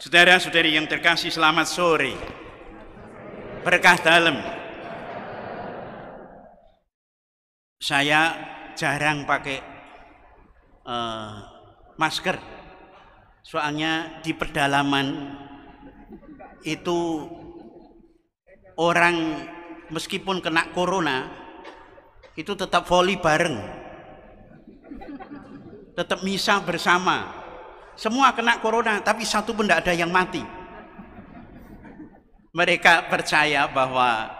Saudara-saudari yang terkasih selamat sore. Berkah dalam. Saya jarang pakai uh, masker. Soalnya di pedalaman itu orang meskipun kena corona itu tetap voli bareng tetap misah bersama semua kena corona, tapi satu pun tidak ada yang mati. Mereka percaya bahwa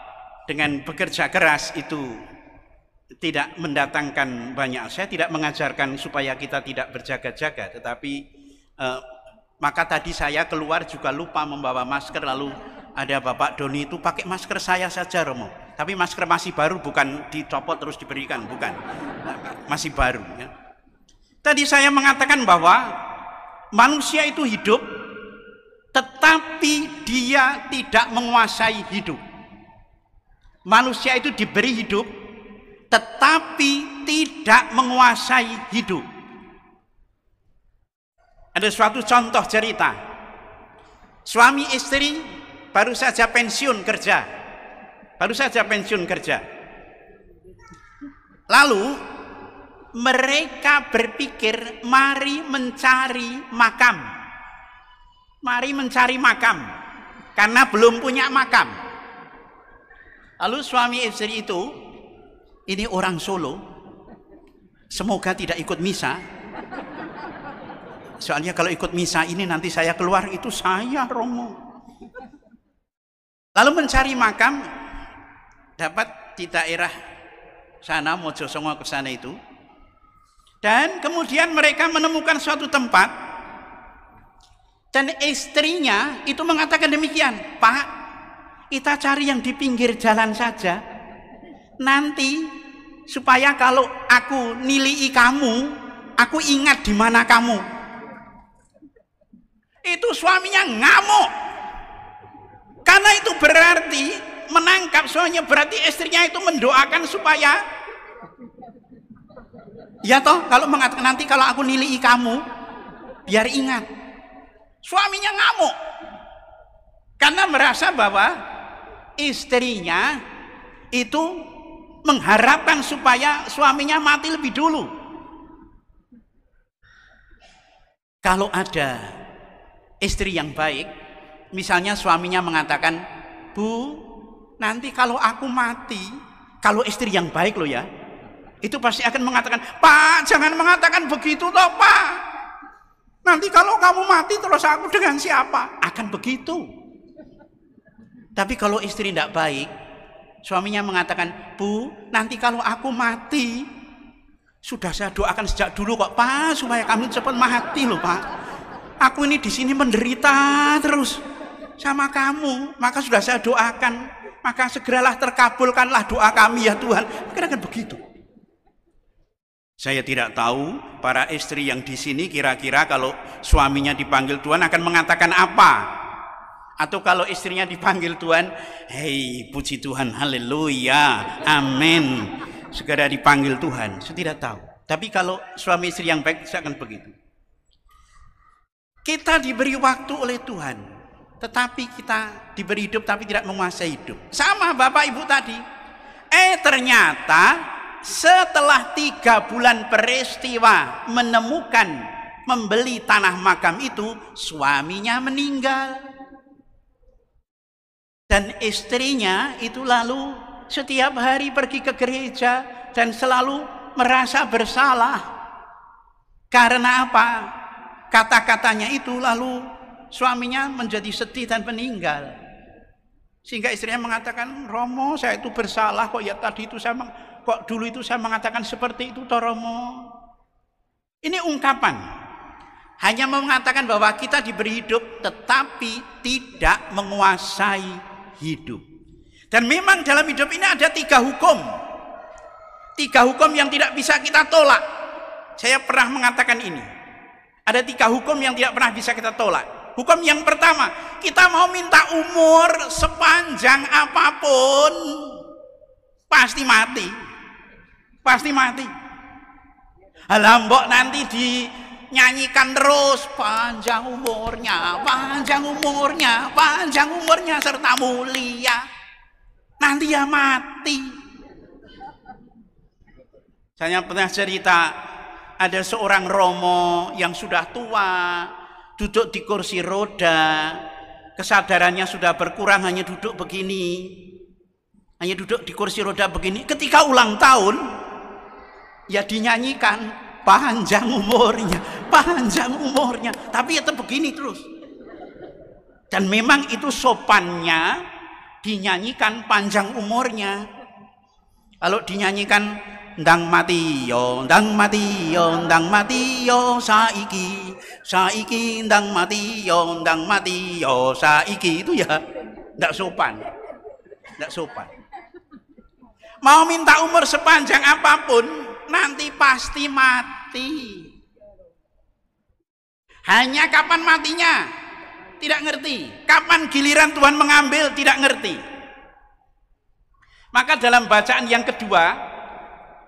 dengan bekerja keras itu tidak mendatangkan banyak. Saya tidak mengajarkan supaya kita tidak berjaga-jaga, tetapi eh, maka tadi saya keluar juga lupa membawa masker lalu ada Bapak Doni itu pakai masker saya saja Romo. Tapi masker masih baru bukan dicopot terus diberikan, bukan. Masih baru ya. Tadi saya mengatakan bahwa manusia itu hidup tetapi dia tidak menguasai hidup. Manusia itu diberi hidup tetapi tidak menguasai hidup. Ada suatu contoh cerita. Suami istri baru saja pensiun kerja. Baru saja pensiun kerja. Lalu mereka berpikir mari mencari makam. Mari mencari makam karena belum punya makam. Lalu suami istri itu ini orang Solo. Semoga tidak ikut misa. Soalnya kalau ikut misa ini nanti saya keluar itu saya romo. Lalu mencari makam dapat di daerah sana Mojosongo ke sana itu dan kemudian mereka menemukan suatu tempat dan istrinya itu mengatakan demikian, "Pak, kita cari yang di pinggir jalan saja. Nanti supaya kalau aku nilai kamu, aku ingat di mana kamu." Itu suaminya ngamuk. Karena itu berarti menangkap suaminya berarti istrinya itu mendoakan supaya Iya toh, kalau mengatakan nanti kalau aku nilai kamu, biar ingat. Suaminya ngamuk. Karena merasa bahwa istrinya itu mengharapkan supaya suaminya mati lebih dulu. Kalau ada istri yang baik, misalnya suaminya mengatakan, "Bu, nanti kalau aku mati, kalau istri yang baik loh ya, itu pasti akan mengatakan, Pak, jangan mengatakan begitu toh Pak. Nanti kalau kamu mati terus aku dengan siapa? Akan begitu. Tapi kalau istri tidak baik, suaminya mengatakan, Bu, nanti kalau aku mati, sudah saya doakan sejak dulu kok Pak, supaya kamu cepat mati loh Pak. Aku ini di sini menderita terus sama kamu, maka sudah saya doakan. Maka segeralah terkabulkanlah doa kami ya Tuhan. Mungkin akan begitu. Saya tidak tahu para istri yang di sini kira-kira kalau suaminya dipanggil Tuhan akan mengatakan apa. Atau kalau istrinya dipanggil Tuhan, hei puji Tuhan, haleluya, amin. Segera dipanggil Tuhan, saya tidak tahu. Tapi kalau suami istri yang baik, saya akan begitu. Kita diberi waktu oleh Tuhan, tetapi kita diberi hidup tapi tidak menguasai hidup. Sama Bapak Ibu tadi. Eh ternyata setelah tiga bulan peristiwa menemukan membeli tanah makam itu suaminya meninggal dan istrinya itu lalu setiap hari pergi ke gereja dan selalu merasa bersalah karena apa kata-katanya itu lalu suaminya menjadi sedih dan meninggal sehingga istrinya mengatakan Romo saya itu bersalah kok ya tadi itu saya kok dulu itu saya mengatakan seperti itu Toromo. Ini ungkapan. Hanya mengatakan bahwa kita diberi hidup tetapi tidak menguasai hidup. Dan memang dalam hidup ini ada tiga hukum. Tiga hukum yang tidak bisa kita tolak. Saya pernah mengatakan ini. Ada tiga hukum yang tidak pernah bisa kita tolak. Hukum yang pertama, kita mau minta umur sepanjang apapun pasti mati pasti mati alhamdulillah nanti dinyanyikan terus panjang umurnya panjang umurnya panjang umurnya serta mulia nanti ya mati saya pernah cerita ada seorang romo yang sudah tua duduk di kursi roda kesadarannya sudah berkurang hanya duduk begini hanya duduk di kursi roda begini ketika ulang tahun ya dinyanyikan panjang umurnya, panjang umurnya. Tapi ya begini terus. Dan memang itu sopannya dinyanyikan panjang umurnya. Kalau dinyanyikan ndang mati yo, ndang mati yo, ndang mati yo saiki, saiki ndang mati yo, ndang mati yo saiki itu ya ndak sopan. Ndak sopan. Mau minta umur sepanjang apapun, nanti pasti mati. Hanya kapan matinya? Tidak ngerti. Kapan giliran Tuhan mengambil? Tidak ngerti. Maka dalam bacaan yang kedua,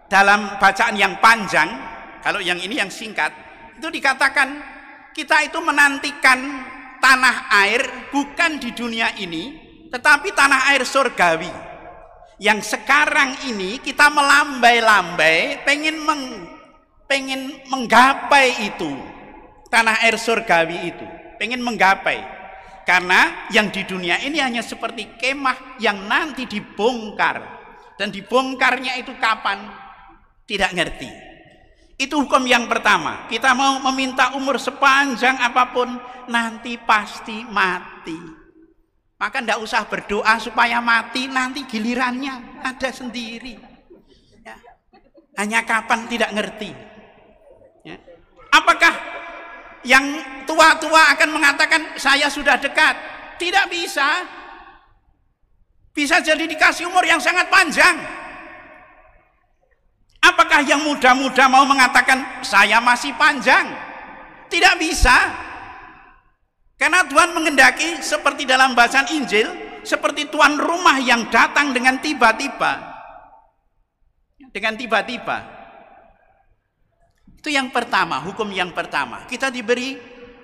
dalam bacaan yang panjang, kalau yang ini yang singkat, itu dikatakan kita itu menantikan tanah air bukan di dunia ini, tetapi tanah air surgawi yang sekarang ini kita melambai-lambai pengen meng, pengen menggapai itu tanah air surgawi itu pengen menggapai karena yang di dunia ini hanya seperti kemah yang nanti dibongkar dan dibongkarnya itu kapan tidak ngerti itu hukum yang pertama kita mau meminta umur sepanjang apapun nanti pasti mati maka tidak usah berdoa supaya mati, nanti gilirannya ada sendiri. Ya. Hanya kapan tidak ngerti. Ya. Apakah yang tua-tua akan mengatakan saya sudah dekat? Tidak bisa. Bisa jadi dikasih umur yang sangat panjang. Apakah yang muda-muda mau mengatakan saya masih panjang? Tidak bisa. Karena Tuhan mengendaki seperti dalam bahasan Injil, seperti tuan rumah yang datang dengan tiba-tiba. Dengan tiba-tiba. Itu yang pertama, hukum yang pertama. Kita diberi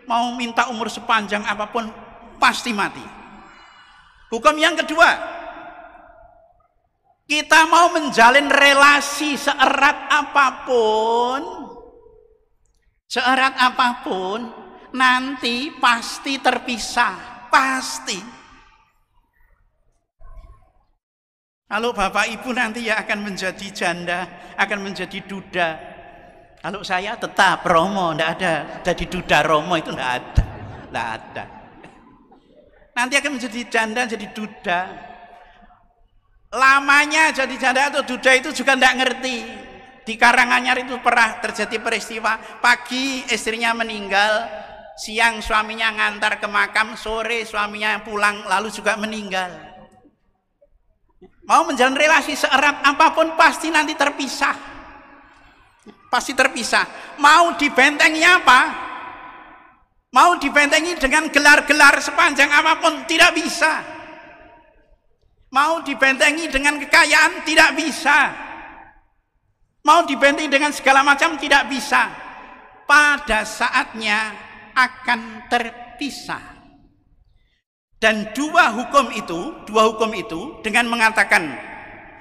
mau minta umur sepanjang apapun pasti mati. Hukum yang kedua, kita mau menjalin relasi seerat apapun, seerat apapun, nanti pasti terpisah, pasti. Kalau bapak ibu nanti ya akan menjadi janda, akan menjadi duda. Kalau saya tetap Romo, tidak ada jadi duda Romo itu tidak ada, tidak ada. Nanti akan menjadi janda, jadi duda. Lamanya jadi janda atau duda itu juga tidak ngerti. Di Karanganyar itu pernah terjadi peristiwa pagi istrinya meninggal, siang suaminya ngantar ke makam, sore suaminya pulang lalu juga meninggal. Mau menjalin relasi seerat apapun pasti nanti terpisah. Pasti terpisah. Mau dibentengi apa? Mau dibentengi dengan gelar-gelar sepanjang apapun tidak bisa. Mau dibentengi dengan kekayaan tidak bisa. Mau dibentengi dengan segala macam tidak bisa. Pada saatnya akan terpisah. Dan dua hukum itu, dua hukum itu dengan mengatakan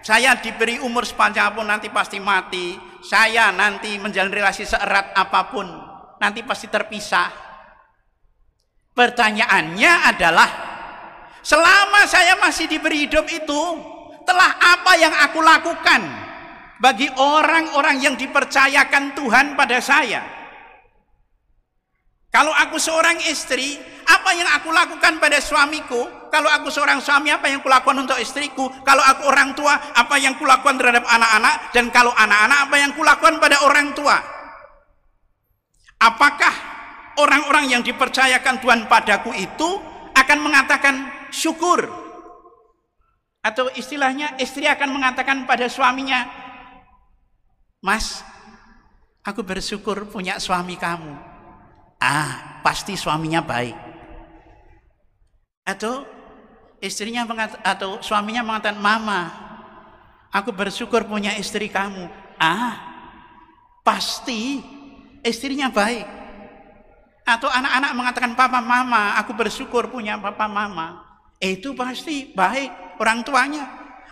saya diberi umur sepanjang apapun nanti pasti mati, saya nanti menjalin relasi seerat apapun nanti pasti terpisah. Pertanyaannya adalah selama saya masih diberi hidup itu, telah apa yang aku lakukan bagi orang-orang yang dipercayakan Tuhan pada saya? Kalau aku seorang istri, apa yang aku lakukan pada suamiku? Kalau aku seorang suami, apa yang kulakukan untuk istriku? Kalau aku orang tua, apa yang kulakukan terhadap anak-anak? Dan kalau anak-anak, apa yang kulakukan pada orang tua? Apakah orang-orang yang dipercayakan Tuhan padaku itu akan mengatakan syukur? Atau istilahnya istri akan mengatakan pada suaminya, Mas, aku bersyukur punya suami kamu. Ah, pasti suaminya baik. Atau istrinya mengat atau suaminya mengatakan, "Mama, aku bersyukur punya istri kamu." Ah, pasti istrinya baik. Atau anak-anak mengatakan, "Papa, mama, aku bersyukur punya papa mama." Itu pasti baik orang tuanya.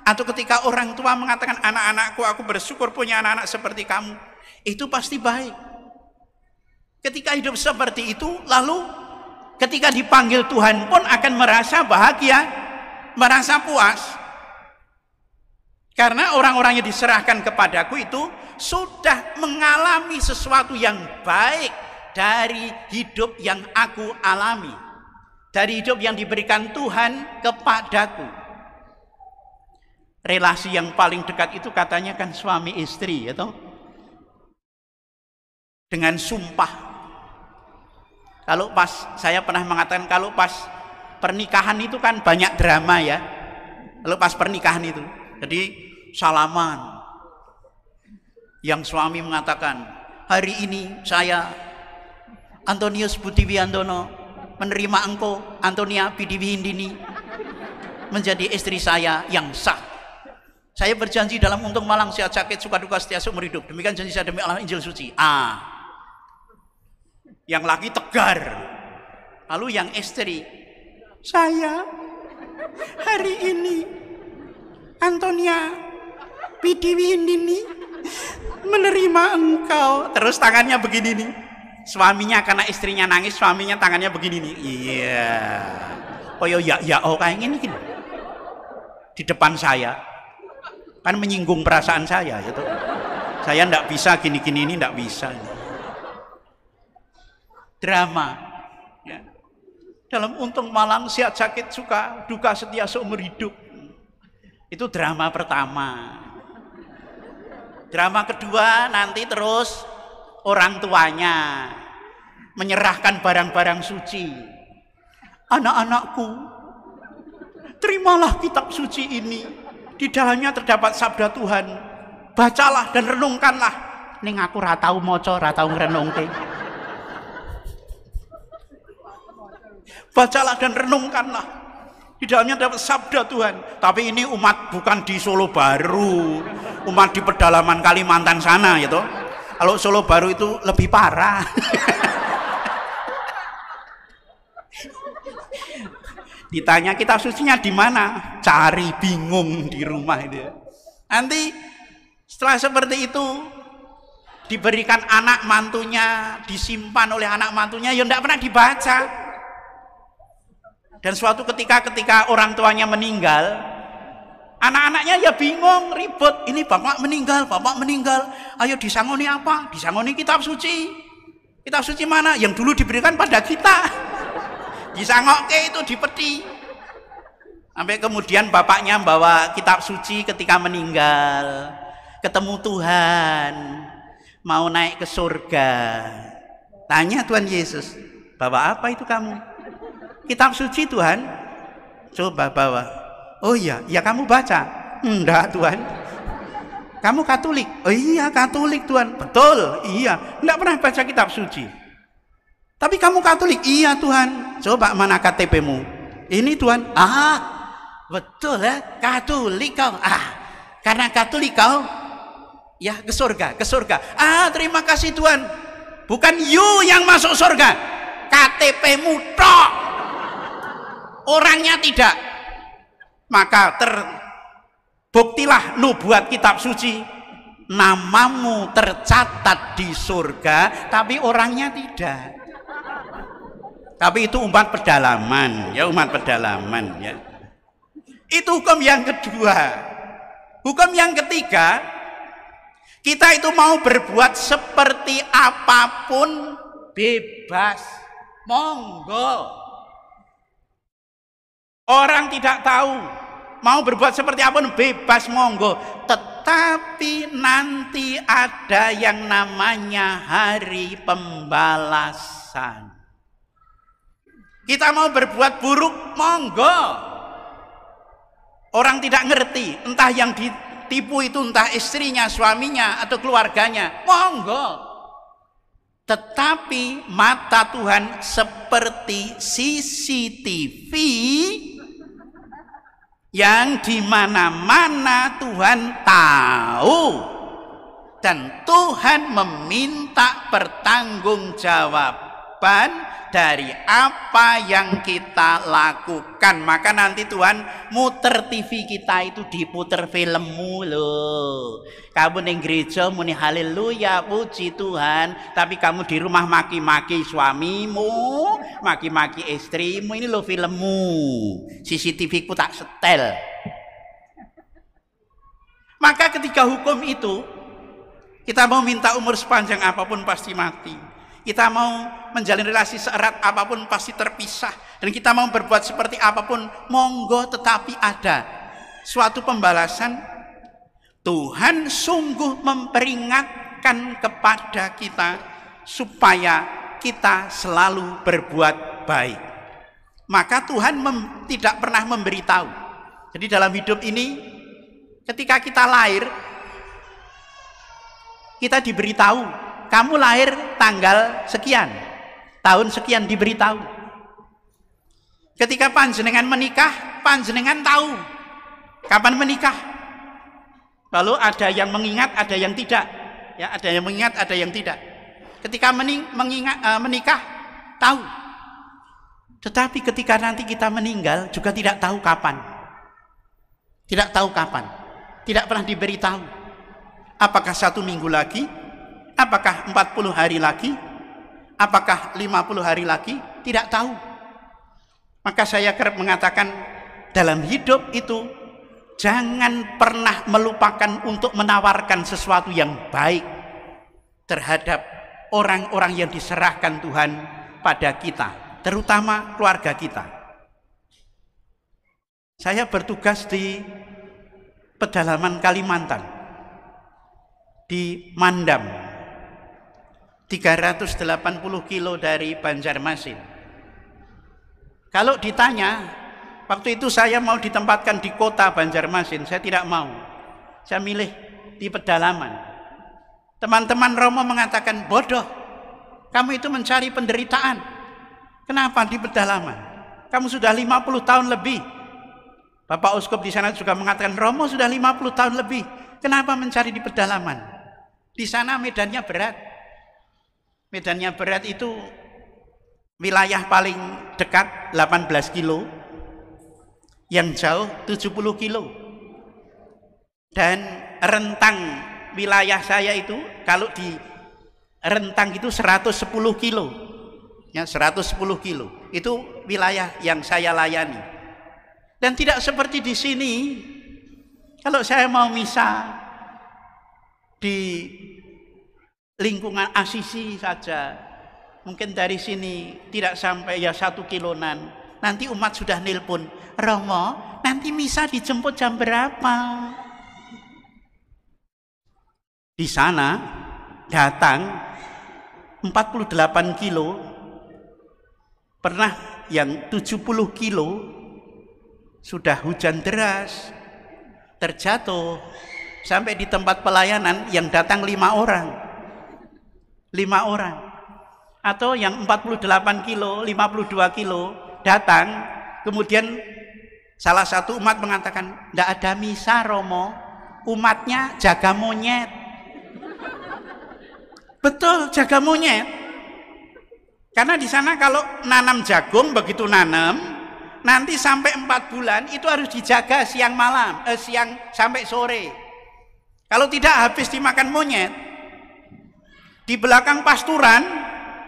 Atau ketika orang tua mengatakan, "Anak-anakku, aku bersyukur punya anak-anak seperti kamu." Itu pasti baik. Ketika hidup seperti itu, lalu ketika dipanggil Tuhan pun akan merasa bahagia, merasa puas. Karena orang-orang yang diserahkan kepadaku itu sudah mengalami sesuatu yang baik dari hidup yang aku alami. Dari hidup yang diberikan Tuhan kepadaku. Relasi yang paling dekat itu katanya kan suami istri, ya toh? Dengan sumpah kalau pas saya pernah mengatakan kalau pas pernikahan itu kan banyak drama ya. Kalau pas pernikahan itu. Jadi salaman. Yang suami mengatakan, "Hari ini saya Antonius Andono menerima engkau Antonia Pidiwindini menjadi istri saya yang sah." Saya berjanji dalam untung malang sehat sakit suka duka setia seumur hidup. Demikian janji saya demi Allah Injil suci. Ah. Yang laki tegar. Lalu yang istri, saya hari ini Antonia ini menerima engkau. Terus tangannya begini nih. Suaminya karena istrinya nangis, suaminya tangannya begini nih. Iya. Yeah. Oh ya, ya ya oh kayak gini gini. Di depan saya. Kan menyinggung perasaan saya gitu. Saya ndak bisa gini-gini ini ndak bisa. Gini drama. Ya. Dalam untung malang sihat sakit suka duka setia seumur hidup. Itu drama pertama. Drama kedua nanti terus orang tuanya menyerahkan barang-barang suci. Anak-anakku, terimalah kitab suci ini. Di dalamnya terdapat sabda Tuhan. Bacalah dan renungkanlah. Ning aku ratau moco, ratau renungke. Bacalah dan renungkanlah. Di dalamnya dapat sabda Tuhan. Tapi ini umat bukan di Solo Baru, umat di pedalaman Kalimantan sana gitu. Kalau Solo Baru itu lebih parah. Ditanya kita susinya di mana? Cari bingung di rumah itu. Ya. Nanti setelah seperti itu diberikan anak mantunya disimpan oleh anak mantunya yang tidak pernah dibaca dan suatu ketika ketika orang tuanya meninggal, anak-anaknya ya bingung, ribut. Ini bapak meninggal, bapak meninggal. Ayo disangoni apa? Disangoni kitab suci. Kitab suci mana? Yang dulu diberikan pada kita. Disangoke itu di peti. Sampai kemudian bapaknya bawa kitab suci ketika meninggal. Ketemu Tuhan. Mau naik ke surga. Tanya Tuhan Yesus, bawa apa itu kamu? kitab suci Tuhan? Coba bawa. Oh iya, ya kamu baca. Enggak Tuhan. Kamu Katolik. Oh iya Katolik Tuhan. Betul, iya. Enggak pernah baca kitab suci. Tapi kamu Katolik. Iya Tuhan. Coba mana KTPmu? Ini Tuhan. Ah, betul ya. Eh? Katolik kau. Ah, karena Katolik kau ya ke surga, ke surga. Ah, terima kasih Tuhan. Bukan you yang masuk surga, KTPmu tok orangnya tidak maka terbuktilah nubuat kitab suci namamu tercatat di surga tapi orangnya tidak tapi itu umat pedalaman ya umat pedalaman ya itu hukum yang kedua hukum yang ketiga kita itu mau berbuat seperti apapun bebas monggo Orang tidak tahu mau berbuat seperti apa bebas monggo. Tetapi nanti ada yang namanya hari pembalasan. Kita mau berbuat buruk monggo. Orang tidak ngerti, entah yang ditipu itu entah istrinya, suaminya atau keluarganya. Monggo. Tetapi mata Tuhan seperti CCTV yang dimana-mana Tuhan tahu dan Tuhan meminta pertanggungjawaban dari apa yang kita lakukan. Maka nanti Tuhan muter TV kita itu diputer filmmu loh. Kamu di gereja muni haleluya puji Tuhan. Tapi kamu di rumah maki-maki suamimu, maki-maki istrimu. Ini loh filmmu. CCTV ku tak setel. Maka ketika hukum itu, kita mau minta umur sepanjang apapun pasti mati. Kita mau menjalin relasi seerat apapun pasti terpisah. Dan kita mau berbuat seperti apapun, monggo tetapi ada suatu pembalasan. Tuhan sungguh memperingatkan kepada kita supaya kita selalu berbuat baik. Maka Tuhan mem- tidak pernah memberitahu. Jadi dalam hidup ini, ketika kita lahir, kita diberitahu kamu lahir tanggal sekian, tahun sekian diberitahu. Ketika panjenengan menikah, panjenengan tahu kapan menikah. Lalu ada yang mengingat, ada yang tidak. Ya, ada yang mengingat, ada yang tidak. Ketika mening, mengingat, uh, eh, menikah, tahu. Tetapi ketika nanti kita meninggal juga tidak tahu kapan. Tidak tahu kapan. Tidak pernah diberitahu. Apakah satu minggu lagi, Apakah 40 hari lagi? Apakah 50 hari lagi? Tidak tahu. Maka saya kerap mengatakan dalam hidup itu jangan pernah melupakan untuk menawarkan sesuatu yang baik terhadap orang-orang yang diserahkan Tuhan pada kita, terutama keluarga kita. Saya bertugas di pedalaman Kalimantan di Mandam, 380 kilo dari Banjarmasin. Kalau ditanya, waktu itu saya mau ditempatkan di kota Banjarmasin, saya tidak mau. Saya milih di pedalaman. Teman-teman Romo mengatakan, bodoh, kamu itu mencari penderitaan. Kenapa di pedalaman? Kamu sudah 50 tahun lebih. Bapak Uskup di sana juga mengatakan, Romo sudah 50 tahun lebih. Kenapa mencari di pedalaman? Di sana medannya berat medannya berat itu wilayah paling dekat 18 kilo yang jauh 70 kilo dan rentang wilayah saya itu kalau di rentang itu 110 kilo ya 110 kilo itu wilayah yang saya layani dan tidak seperti di sini kalau saya mau misa di lingkungan Asisi saja. Mungkin dari sini tidak sampai ya satu kilonan. Nanti umat sudah nelpon, Romo, nanti misa dijemput jam berapa? Di sana datang 48 kilo, pernah yang 70 kilo sudah hujan deras, terjatuh sampai di tempat pelayanan yang datang lima orang lima orang atau yang 48 kilo, 52 kilo datang, kemudian salah satu umat mengatakan, tidak ada misa Romo, umatnya jaga monyet. Betul, jaga monyet. Karena di sana kalau nanam jagung begitu nanam, nanti sampai empat bulan itu harus dijaga siang malam, eh, siang sampai sore. Kalau tidak habis dimakan monyet, di belakang pasturan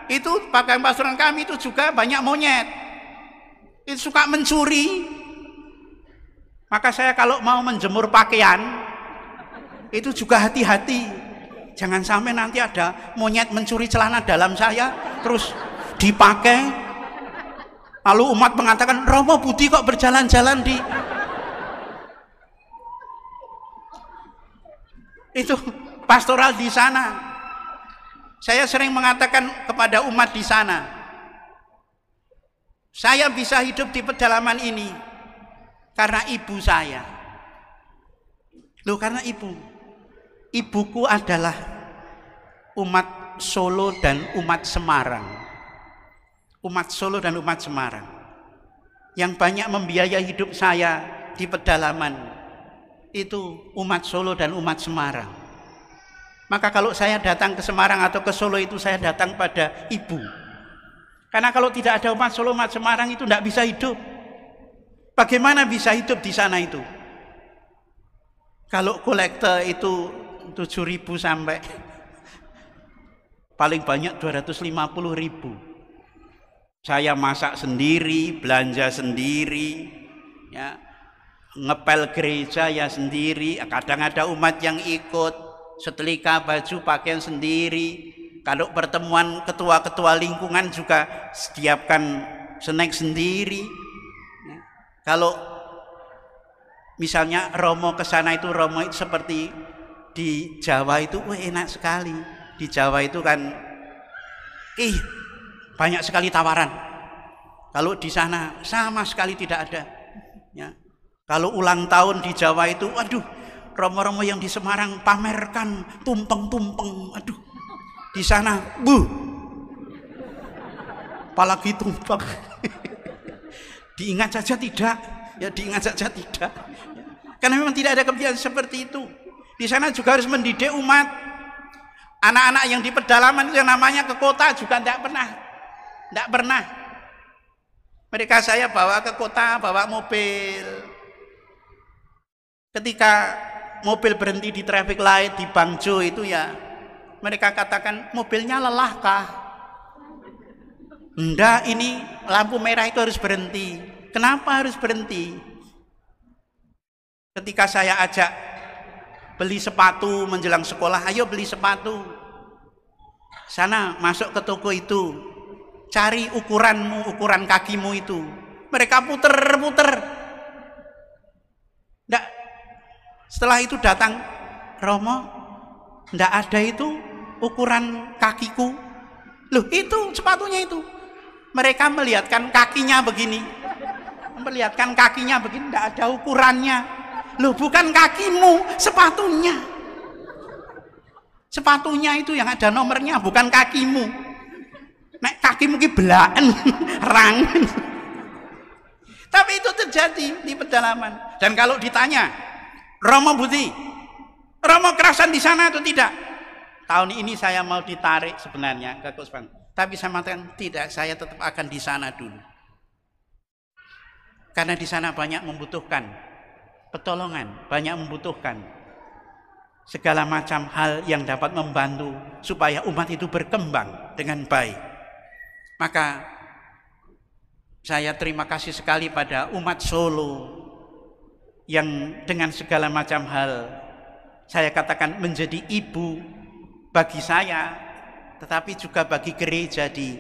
itu pakaian pasturan kami itu juga banyak monyet. Itu suka mencuri. Maka saya kalau mau menjemur pakaian itu juga hati-hati. Jangan sampai nanti ada monyet mencuri celana dalam saya terus dipakai. Lalu umat mengatakan, "Romo Budi kok berjalan-jalan di itu pastoral di sana. Saya sering mengatakan kepada umat di sana, saya bisa hidup di pedalaman ini karena ibu saya. Loh, karena ibu. Ibuku adalah umat Solo dan umat Semarang. Umat Solo dan umat Semarang. Yang banyak membiayai hidup saya di pedalaman itu umat Solo dan umat Semarang. Maka kalau saya datang ke Semarang atau ke Solo itu saya datang pada ibu. Karena kalau tidak ada umat Solo, umat Semarang itu tidak bisa hidup. Bagaimana bisa hidup di sana itu? Kalau kolektor itu ribu sampai paling banyak 250 ribu. Saya masak sendiri, belanja sendiri, ya ngepel gereja ya sendiri. Kadang ada umat yang ikut, setelika baju pakaian sendiri kalau pertemuan ketua-ketua lingkungan juga setiapkan snack sendiri ya. kalau misalnya romo ke sana itu romo itu seperti di Jawa itu wah enak sekali di Jawa itu kan ih banyak sekali tawaran kalau di sana sama sekali tidak ada ya kalau ulang tahun di Jawa itu waduh Romo-romo yang di Semarang pamerkan tumpeng-tumpeng. Aduh, di sana bu, apalagi tumpeng. diingat saja tidak, ya diingat saja tidak. Karena memang tidak ada kebiasaan seperti itu. Di sana juga harus mendidik umat. Anak-anak yang di pedalaman yang namanya ke kota juga tidak pernah. Tidak pernah. Mereka saya bawa ke kota, bawa mobil. Ketika mobil berhenti di traffic light di Bangjo itu ya mereka katakan mobilnya lelah kah? Enggak, ini lampu merah itu harus berhenti. Kenapa harus berhenti? Ketika saya ajak beli sepatu menjelang sekolah, ayo beli sepatu. Sana masuk ke toko itu, cari ukuranmu, ukuran kakimu itu. Mereka puter-puter, setelah itu datang Romo, ndak ada itu ukuran kakiku. Loh, itu sepatunya itu. Mereka melihatkan kakinya begini. Melihatkan kakinya begini, ndak ada ukurannya. Loh, bukan kakimu, sepatunya. Sepatunya itu yang ada nomornya, bukan kakimu. Nek kakimu ki belaan, rang. Tapi itu terjadi di pedalaman. Dan kalau ditanya, Romo Budi. Romo kerasan di sana atau tidak? Tahun ini saya mau ditarik sebenarnya ke Kusman. Tapi saya mengatakan tidak, saya tetap akan di sana dulu. Karena di sana banyak membutuhkan pertolongan, banyak membutuhkan segala macam hal yang dapat membantu supaya umat itu berkembang dengan baik. Maka saya terima kasih sekali pada umat Solo, yang dengan segala macam hal saya katakan menjadi ibu bagi saya tetapi juga bagi gereja di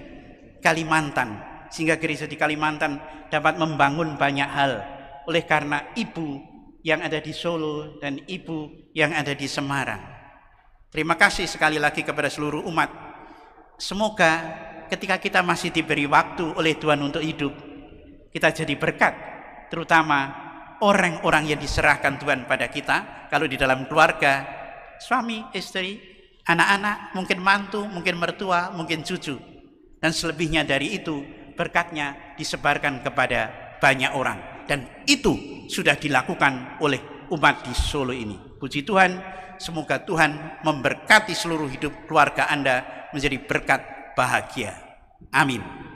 Kalimantan sehingga gereja di Kalimantan dapat membangun banyak hal oleh karena ibu yang ada di Solo dan ibu yang ada di Semarang terima kasih sekali lagi kepada seluruh umat semoga ketika kita masih diberi waktu oleh Tuhan untuk hidup kita jadi berkat terutama orang-orang yang diserahkan Tuhan pada kita, kalau di dalam keluarga, suami, istri, anak-anak, mungkin mantu, mungkin mertua, mungkin cucu. Dan selebihnya dari itu, berkatnya disebarkan kepada banyak orang. Dan itu sudah dilakukan oleh umat di Solo ini. Puji Tuhan, semoga Tuhan memberkati seluruh hidup keluarga Anda menjadi berkat bahagia. Amin.